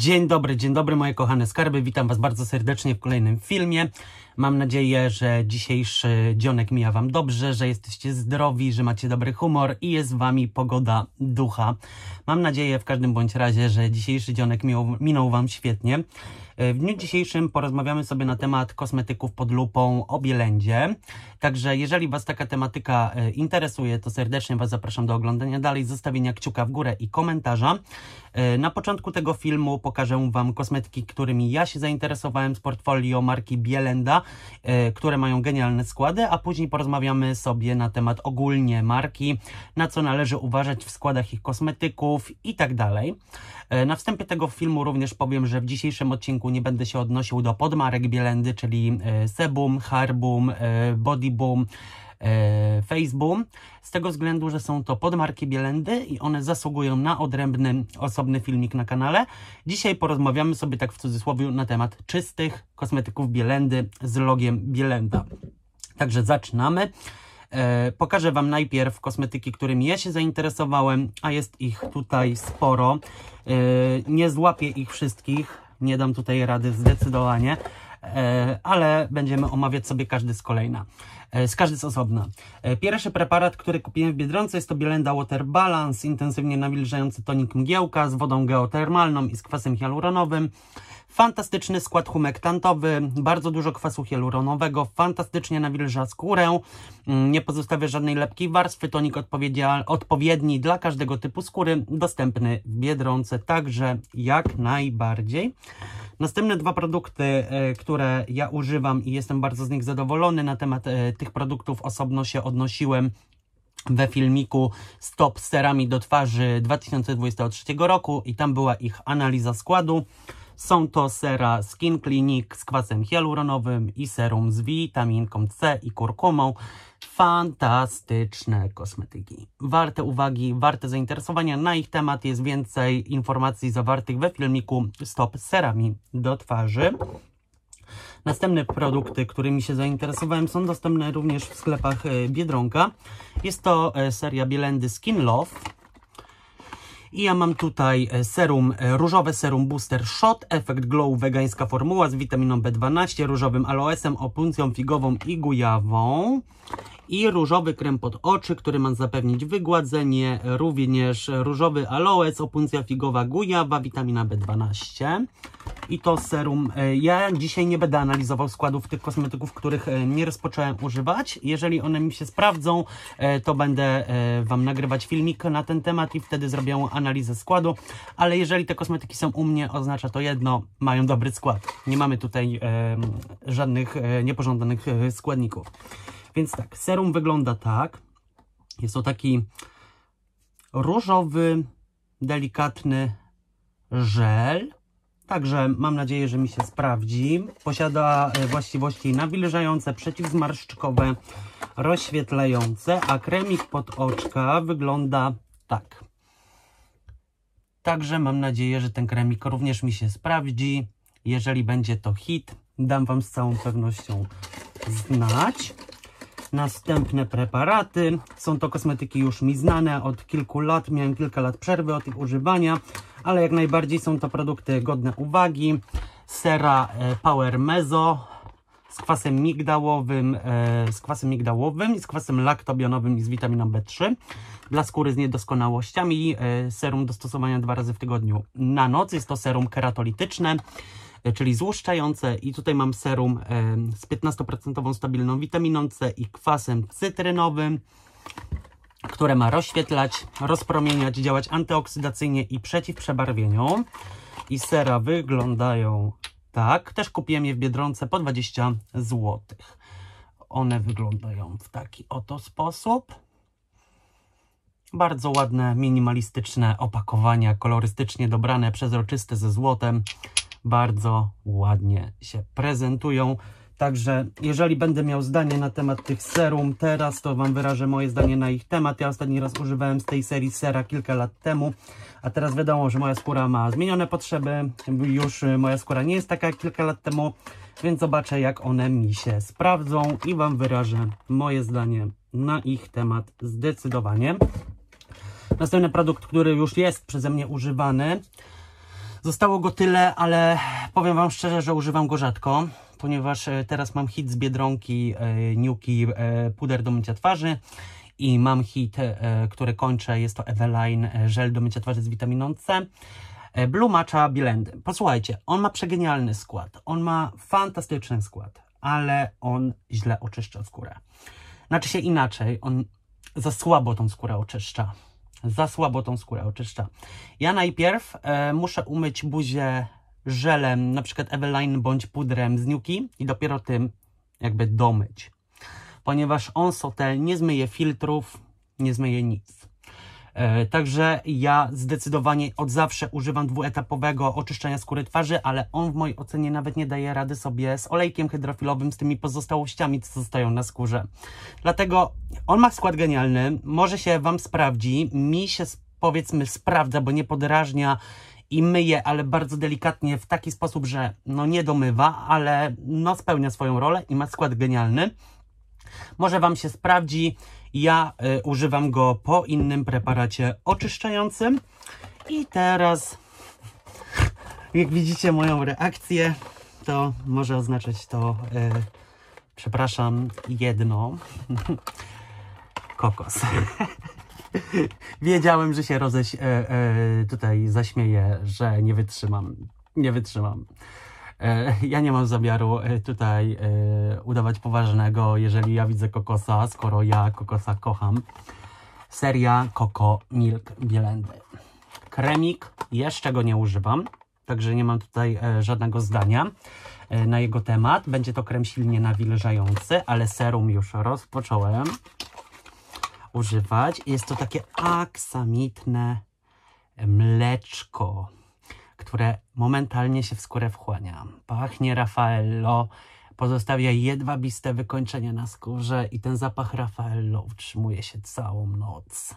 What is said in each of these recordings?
Dzień dobry, dzień dobry moje kochane skarby, witam Was bardzo serdecznie w kolejnym filmie. Mam nadzieję, że dzisiejszy dzionek mija Wam dobrze, że jesteście zdrowi, że macie dobry humor i jest Wami pogoda ducha. Mam nadzieję w każdym bądź razie, że dzisiejszy dzionek minął Wam świetnie. W dniu dzisiejszym porozmawiamy sobie na temat kosmetyków pod lupą o Bielędzie. Także jeżeli Was taka tematyka e, interesuje, to serdecznie Was zapraszam do oglądania dalej, zostawienia kciuka w górę i komentarza. E, na początku tego filmu pokażę Wam kosmetyki, którymi ja się zainteresowałem z portfolio marki Bielenda, e, które mają genialne składy, a później porozmawiamy sobie na temat ogólnie marki, na co należy uważać w składach ich kosmetyków i tak dalej. Na wstępie tego filmu również powiem, że w dzisiejszym odcinku nie będę się odnosił do podmarek Bielendy, czyli sebum, harbum, body Boom, e, Facebook, z tego względu, że są to podmarki Bielendy i one zasługują na odrębny, osobny filmik na kanale. Dzisiaj porozmawiamy sobie tak w cudzysłowie na temat czystych kosmetyków Bielendy z logiem Bielenda. Także zaczynamy. E, pokażę Wam najpierw kosmetyki, którymi ja się zainteresowałem, a jest ich tutaj sporo. E, nie złapię ich wszystkich, nie dam tutaj rady zdecydowanie, ale będziemy omawiać sobie każdy z kolejna. E, z każdy z osobna. E, pierwszy preparat, który kupiłem w Biedronce jest to Bielenda Water Balance, intensywnie nawilżający tonik mgiełka z wodą geotermalną i z kwasem hialuronowym. Fantastyczny skład humektantowy, bardzo dużo kwasu hialuronowego, fantastycznie nawilża skórę, mm, nie pozostawia żadnej lepkiej warstwy, tonik odpowiedni dla każdego typu skóry, dostępny w Biedronce także jak najbardziej. Następne dwa produkty, e, które ja używam i jestem bardzo z nich zadowolony, na temat e, tych produktów osobno się odnosiłem we filmiku Stop serami do twarzy 2023 roku i tam była ich analiza składu. Są to sera Skin Clinic z kwasem hialuronowym i serum z witaminką C i kurkumą. Fantastyczne kosmetyki. Warte uwagi, warte zainteresowania. Na ich temat jest więcej informacji zawartych we filmiku Stop serami do twarzy. Następne produkty, którymi się zainteresowałem, są dostępne również w sklepach e, Biedronka. Jest to e, seria Bielendy Skin Love i ja mam tutaj e, serum e, różowe, serum Booster Shot, efekt glow, wegańska formuła z witaminą B12, różowym aloesem, opuncją figową i gujawą i różowy krem pod oczy, który ma zapewnić wygładzenie, również różowy aloes, opuncja figowa, gujawa, witamina B12 i to serum. E, ja dzisiaj nie będę analizował składów tych kosmetyków, których e, nie rozpocząłem używać. Jeżeli one mi się sprawdzą, e, to będę Wam nagrywać filmik na ten temat i wtedy zrobię analizę składu, ale jeżeli te kosmetyki są u mnie, oznacza to jedno, mają dobry skład. Nie mamy tutaj żadnych niepożądanych składników. Więc tak, serum wygląda tak. Jest to taki różowy, delikatny żel. Także mam nadzieję, że mi się sprawdzi. Posiada e, właściwości nawilżające, przeciwzmarszczkowe, rozświetlające, a kremik pod oczka wygląda tak. Także mam nadzieję, że ten kremik również mi się sprawdzi. Jeżeli będzie to hit, dam Wam z całą pewnością znać. Następne preparaty. Są to kosmetyki już mi znane od kilku lat. Miałem kilka lat przerwy od ich używania, ale jak najbardziej są to produkty godne uwagi. Sera e, Power Mezo z kwasem migdałowym, e, z kwasem migdałowym i z kwasem laktobionowym i z witaminą B3. Dla skóry z niedoskonałościami e, serum do stosowania dwa razy w tygodniu na noc. Jest to serum keratolityczne. E, czyli złuszczające i tutaj mam serum e, z 15% stabilną witaminą C i kwasem cytrynowym które ma rozświetlać, rozpromieniać, działać antyoksydacyjnie i przeciwprzebarwieniu. I sera wyglądają tak. Też kupiłem je w Biedronce po 20 zł. One wyglądają w taki oto sposób. Bardzo ładne, minimalistyczne opakowania, kolorystycznie dobrane, przezroczyste ze złotem bardzo ładnie się prezentują. Także jeżeli będę miał zdanie na temat tych serum teraz, to Wam wyrażę moje zdanie na ich temat. Ja ostatni raz używałem z tej serii sera kilka lat temu, a teraz wiadomo, że moja skóra ma zmienione potrzeby. Już y, moja skóra nie jest taka jak kilka lat temu, więc zobaczę jak one mi się sprawdzą i Wam wyrażę moje zdanie na ich temat zdecydowanie. Następny produkt, który już jest przeze mnie używany, Zostało go tyle, ale powiem Wam szczerze, że używam go rzadko, ponieważ e, teraz mam hit z Biedronki, e, Niuki, e, puder do mycia twarzy i mam hit, który kończę, jest to Eveline, żel do mycia twarzy z witaminą C. Blue Matcha Blend. Posłuchajcie, on ma przegenialny skład, on ma fantastyczny skład, ale on źle oczyszcza skórę. Znaczy się inaczej, on za słabo tą skórę oczyszcza. Za słabo tą skórę oczyszcza. Ja najpierw e, muszę umyć buzię żelem, na przykład Eveline bądź pudrem z niuki i dopiero tym jakby domyć. Ponieważ on sotel nie zmyje filtrów, nie zmyje nic. E, także ja zdecydowanie od zawsze używam dwuetapowego oczyszczania skóry twarzy, ale on w mojej ocenie nawet nie daje rady sobie z olejkiem hydrofilowym, z tymi pozostałościami, co zostają na skórze. Dlatego on ma skład genialny, może się Wam sprawdzi, mi się powiedzmy sprawdza, bo nie podrażnia i myje, ale bardzo delikatnie w taki sposób, że no nie domywa, ale no spełnia swoją rolę i ma skład genialny. Może Wam się sprawdzi, ja y, używam go po innym preparacie oczyszczającym. I teraz, jak widzicie moją reakcję, to może oznaczać to, y, przepraszam, jedno. Kokos. Wiedziałem, że się roześ... Y, y, tutaj zaśmieję, że nie wytrzymam. Nie wytrzymam. E, ja nie mam zamiaru e, tutaj e, udawać poważnego, jeżeli ja widzę kokosa, skoro ja kokosa kocham. Seria Coco Milk Bielendy. Kremik, jeszcze go nie używam, także nie mam tutaj żadnego zdania na jego temat. Będzie to krem silnie nawilżający, ale serum już rozpocząłem używać. Jest to takie aksamitne mleczko które momentalnie się w skórę wchłania. Pachnie Raffaello, pozostawia jedwabiste wykończenie na skórze i ten zapach Raffaello utrzymuje się całą noc.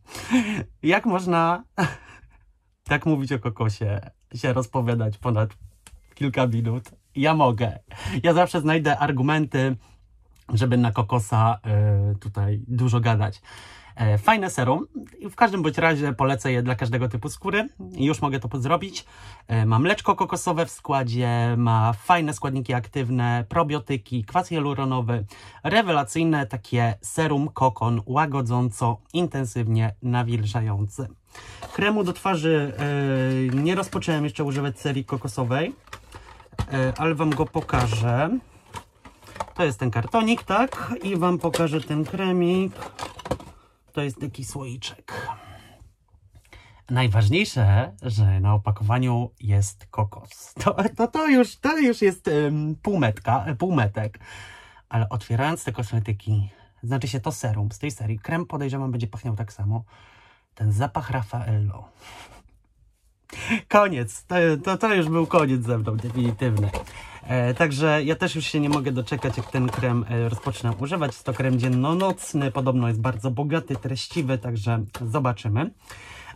Jak można tak mówić o kokosie, się rozpowiadać ponad kilka minut? Ja mogę. Ja zawsze znajdę argumenty, żeby na kokosa e, tutaj dużo gadać. E, fajne serum. W każdym bądź razie polecę je dla każdego typu skóry. Już mogę to zrobić. E, ma mleczko kokosowe w składzie, ma fajne składniki aktywne, probiotyki, kwas hialuronowy. Rewelacyjne takie serum kokon łagodząco, intensywnie nawilżające. Kremu do twarzy nie rozpocząłem jeszcze używać serii kokosowej, ale Wam go pokażę. To jest ten kartonik, tak? I Wam pokażę ten kremik. To jest taki słoiczek. Najważniejsze, że na opakowaniu jest kokos. To, to, to, już, to już jest um, półmetka, półmetek. Ale otwierając te kosmetyki, znaczy się to serum z tej serii, krem podejrzewam będzie pachniał tak samo. Ten zapach Raffaello. Koniec, to, to, to już był koniec ze mną, definitywny. E, także ja też już się nie mogę doczekać, jak ten krem e, rozpocznę używać. Jest to krem dziennonocny, podobno jest bardzo bogaty, treściwy, także zobaczymy.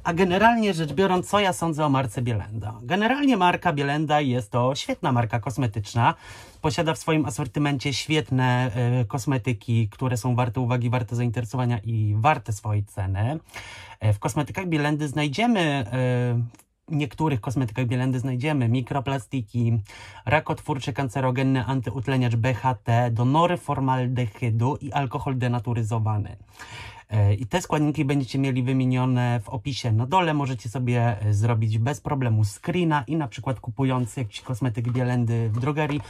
A generalnie rzecz biorąc, co ja sądzę o marce Bielenda? Generalnie marka Bielenda jest to świetna marka kosmetyczna. Posiada w swoim asortymencie świetne y, kosmetyki, które są warte uwagi, warte zainteresowania i warte swojej ceny. Y, w kosmetykach Bielendy znajdziemy y, niektórych kosmetykach Bielendy znajdziemy mikroplastiki, rakotwórczy kancerogenny antyutleniacz BHT, donory formaldehydu i alkohol denaturyzowany. E, I te składniki będziecie mieli wymienione w opisie na dole. Możecie sobie e, zrobić bez problemu screena i na przykład kupując jakiś kosmetyk Bielendy w drogerii,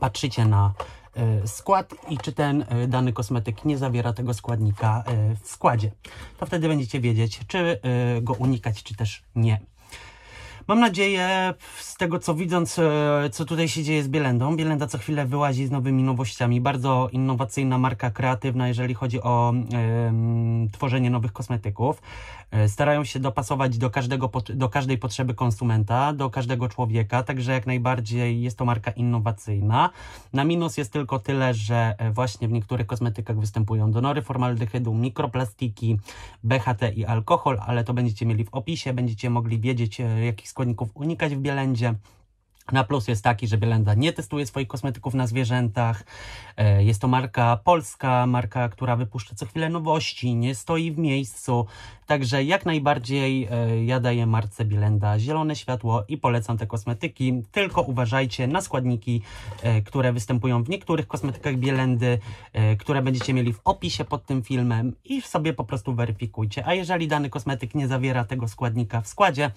patrzycie na e, skład i czy ten dany kosmetyk nie zawiera tego składnika w składzie. To wtedy będziecie wiedzieć, czy go unikać, czy też nie. Mam nadzieję, z tego co widząc, e, co tutaj się dzieje z Bielendą, Bielenda co chwilę wyłazi z nowymi nowościami. Bardzo innowacyjna marka, kreatywna, jeżeli chodzi o y, tworzenie nowych kosmetyków. E, starają się dopasować do, każdego, do każdej potrzeby konsumenta, do każdego człowieka, także jak najbardziej jest to marka innowacyjna. Na minus jest tylko tyle, że e, właśnie w niektórych kosmetykach występują donory formaldehydu, mikroplastiki, BHT i alkohol, ale to będziecie mieli w opisie, będziecie mogli wiedzieć, jakich składników unikać w Bielendzie. Na plus jest taki, że Bielenda nie testuje swoich kosmetyków na zwierzętach. E, jest to marka polska, marka, która wypuszcza co chwilę nowości, nie stoi w miejscu. Także jak najbardziej e, ja daję marce Bielenda zielone światło i polecam te kosmetyki. Tylko uważajcie na składniki, e, które występują w niektórych kosmetykach Bielendy, które będziecie mieli w opisie pod tym filmem i sobie po prostu weryfikujcie. A jeżeli dany kosmetyk nie zawiera tego składnika w składzie,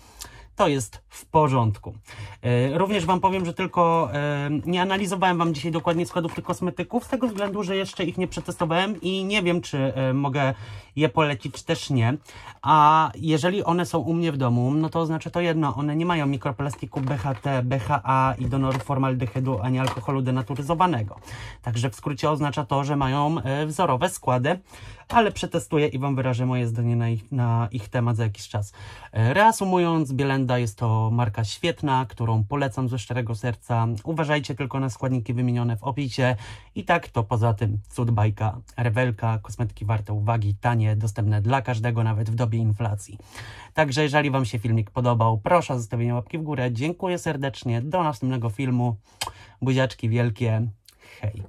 to jest w porządku. E, również Wam powiem, że tylko e, nie analizowałem Wam dzisiaj dokładnie składów tych kosmetyków, z tego względu, że jeszcze ich nie przetestowałem i nie wiem, czy e, mogę je polecić, czy też nie. A jeżeli one są u mnie w domu, no to oznacza to jedno, one nie mają mikroplastiku BHT, BHA i donoru formaldehydu, ani alkoholu denaturyzowanego. Także w skrócie oznacza to, że mają wzorowe składy, ale przetestuję i Wam wyrażę moje zdanie na ich, na ich temat za jakiś czas. E, reasumując, Bielenda jest to marka świetna, którą polecam ze szczerego serca. Uważajcie tylko na składniki wymienione w opisie. I tak to poza tym cud bajka, rewelka, kosmetyki warte uwagi, tanie, dostępne dla każdego, nawet w dobie inflacji. Także jeżeli Wam się filmik podobał, proszę o zostawienie łapki w górę. Dziękuję serdecznie. Do następnego filmu. Buziaczki wielkie. Hej.